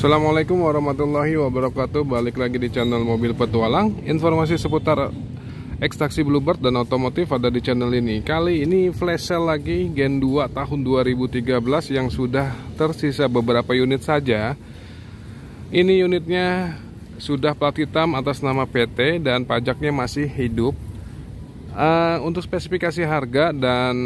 Assalamualaikum warahmatullahi wabarakatuh Balik lagi di channel Mobil Petualang Informasi seputar ekstraksi Bluebird dan otomotif ada di channel ini Kali ini flash sale lagi Gen 2 tahun 2013 yang sudah tersisa beberapa unit saja Ini unitnya sudah plat hitam atas nama PT dan pajaknya masih hidup uh, Untuk spesifikasi harga dan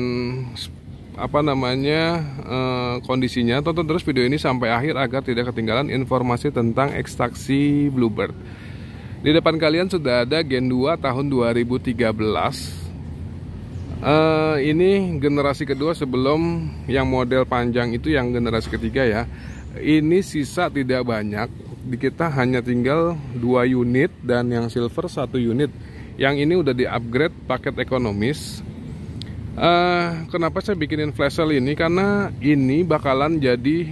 apa namanya e, kondisinya. Tonton terus video ini sampai akhir agar tidak ketinggalan informasi tentang ekstraksi bluebird. Di depan kalian sudah ada Gen 2 tahun 2013 e, eh, ini generasi kedua sebelum yang model panjang itu yang generasi ketiga ya ini sisa tidak banyak di kita hanya tinggal dua unit dan yang silver satu unit yang ini udah di upgrade paket ekonomis uh, kenapa saya bikinin flash sale ini karena ini bakalan jadi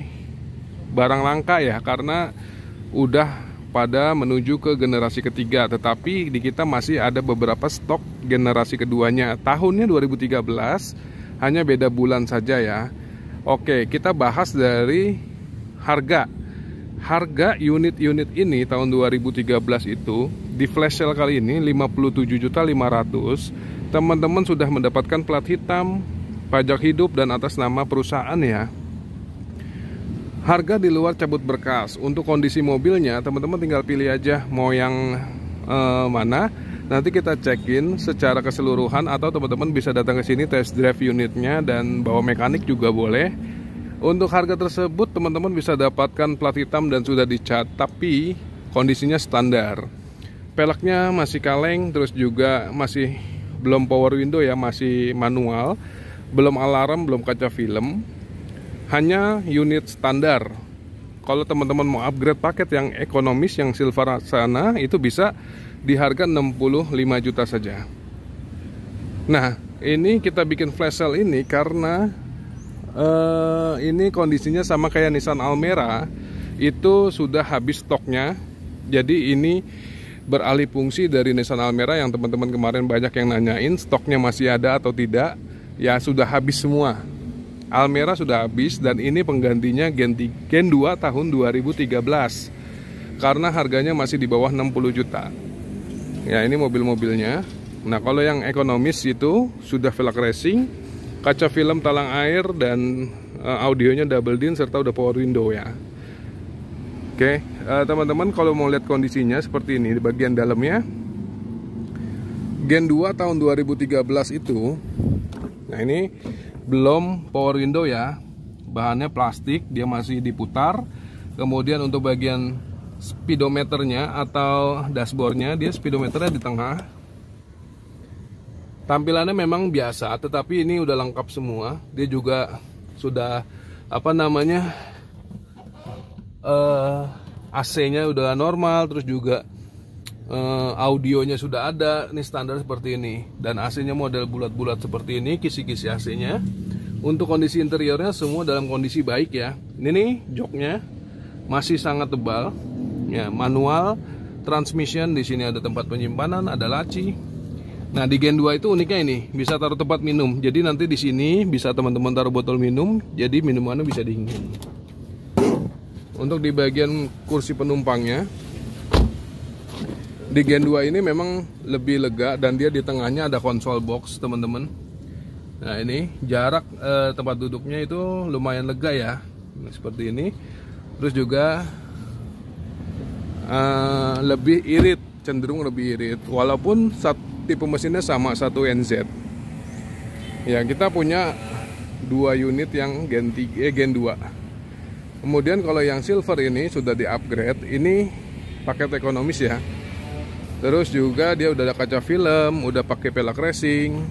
barang langka ya karena udah pada menuju ke generasi ketiga tetapi di kita masih ada beberapa stok generasi keduanya tahunnya 2013 hanya beda bulan saja ya Oke kita bahas dari harga harga unit-unit ini tahun 2013 itu di flash sale kali ini 57.500 teman-teman sudah mendapatkan plat hitam, pajak hidup dan atas nama perusahaan ya. Harga di luar cabut berkas. Untuk kondisi mobilnya, teman-teman tinggal pilih aja mau yang eh, mana. Nanti kita cekin secara keseluruhan atau teman-teman bisa datang ke sini test drive unitnya dan bawa mekanik juga boleh. Untuk harga tersebut teman-teman bisa dapatkan plat hitam dan sudah dicat tapi kondisinya standar. Peleknya masih kaleng terus juga masih belum power window ya masih manual belum alarm belum kaca film hanya unit standar kalau teman-teman mau upgrade paket yang ekonomis yang silver sana itu bisa di harga 65 juta saja nah ini kita bikin flash sale ini karena eh, ini kondisinya sama kayak Nissan Almera itu sudah habis stoknya jadi ini beralih fungsi dari Nissan Almera yang teman-teman kemarin banyak yang nanyain stoknya masih ada atau tidak ya sudah habis semua Almera sudah habis dan ini penggantinya Gen, Gen 2 tahun 2013 karena harganya masih di bawah 60 juta ya ini mobil-mobilnya nah kalau yang ekonomis itu sudah velg racing kaca film talang air dan eh, audionya double din serta udah power window ya Oke, okay, uh, eh, teman-teman kalau mau lihat kondisinya seperti ini di bagian dalamnya. Gen 2 tahun 2013 itu. Nah, ini belum power window ya. Bahannya plastik, dia masih diputar. Kemudian untuk bagian speedometernya atau dashboardnya, dia speedometernya di tengah. Tampilannya memang biasa, tetapi ini udah lengkap semua. Dia juga sudah apa namanya uh, eh, AC-nya udah normal terus juga uh, audionya sudah ada ini standar seperti ini dan AC-nya model bulat-bulat seperti ini kisi-kisi AC-nya untuk kondisi interiornya semua dalam kondisi baik ya ini nih joknya masih sangat tebal ya manual transmission di sini ada tempat penyimpanan ada laci nah di Gen 2 itu uniknya ini bisa taruh tempat minum jadi nanti di sini bisa teman-teman taruh botol minum jadi minumannya bisa dingin untuk di bagian kursi penumpangnya di Gen 2 ini memang lebih lega dan dia di tengahnya ada konsol box teman-teman nah ini jarak eh, tempat duduknya itu lumayan lega ya seperti ini terus juga eh, lebih irit cenderung lebih irit walaupun sat, tipe mesinnya sama satu NZ ya kita punya dua unit yang Gen 3 eh, Gen 2 kemudian kalau yang silver ini sudah di upgrade ini paket ekonomis ya terus juga dia udah ada kaca film udah pakai pelak racing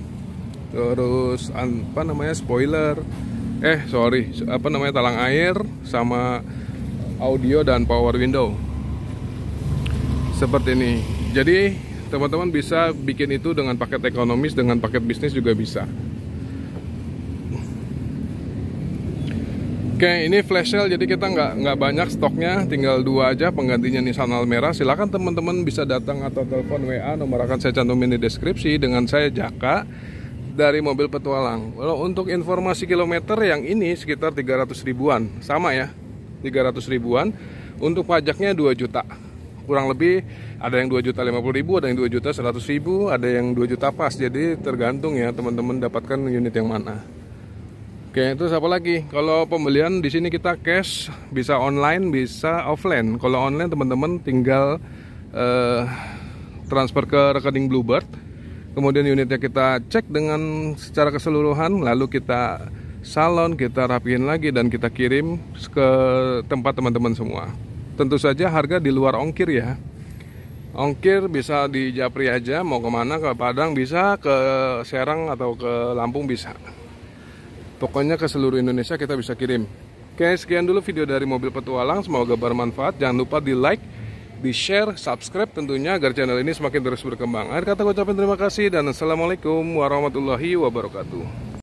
terus apa namanya spoiler eh sorry apa namanya talang air sama audio dan power window seperti ini jadi teman-teman bisa bikin itu dengan paket ekonomis dengan paket bisnis juga bisa Oke, ini flash sale jadi kita nggak nggak banyak stoknya, tinggal dua aja penggantinya Nissan Almera. silakan teman-teman bisa datang atau telepon WA, nomor akan saya cantumin di deskripsi. Dengan saya Jaka dari mobil petualang. Kalau untuk informasi kilometer yang ini sekitar 300 ribuan, sama ya, 300 ribuan. Untuk pajaknya 2 juta kurang lebih ada yang 2 juta 50 ribu, ada yang 2 juta 100 ribu, ada yang 2 juta pas. Jadi tergantung ya teman-teman dapatkan unit yang mana. Oke, itu siapa lagi? Kalau pembelian di sini kita cash, bisa online, bisa offline. Kalau online teman-teman tinggal uh, transfer ke rekening Bluebird. Kemudian unitnya kita cek dengan secara keseluruhan, lalu kita salon, kita rapihin lagi dan kita kirim ke tempat teman-teman semua. Tentu saja harga di luar ongkir ya. Ongkir bisa di Japri aja, mau kemana ke Padang bisa, ke Serang atau ke Lampung bisa. Pokoknya ke seluruh Indonesia kita bisa kirim. Oke, sekian dulu video dari Mobil Petualang. Semoga bermanfaat. Jangan lupa di like, di share, subscribe tentunya agar channel ini semakin terus berkembang. Akhir kata gue ucapin terima kasih dan Assalamualaikum warahmatullahi wabarakatuh.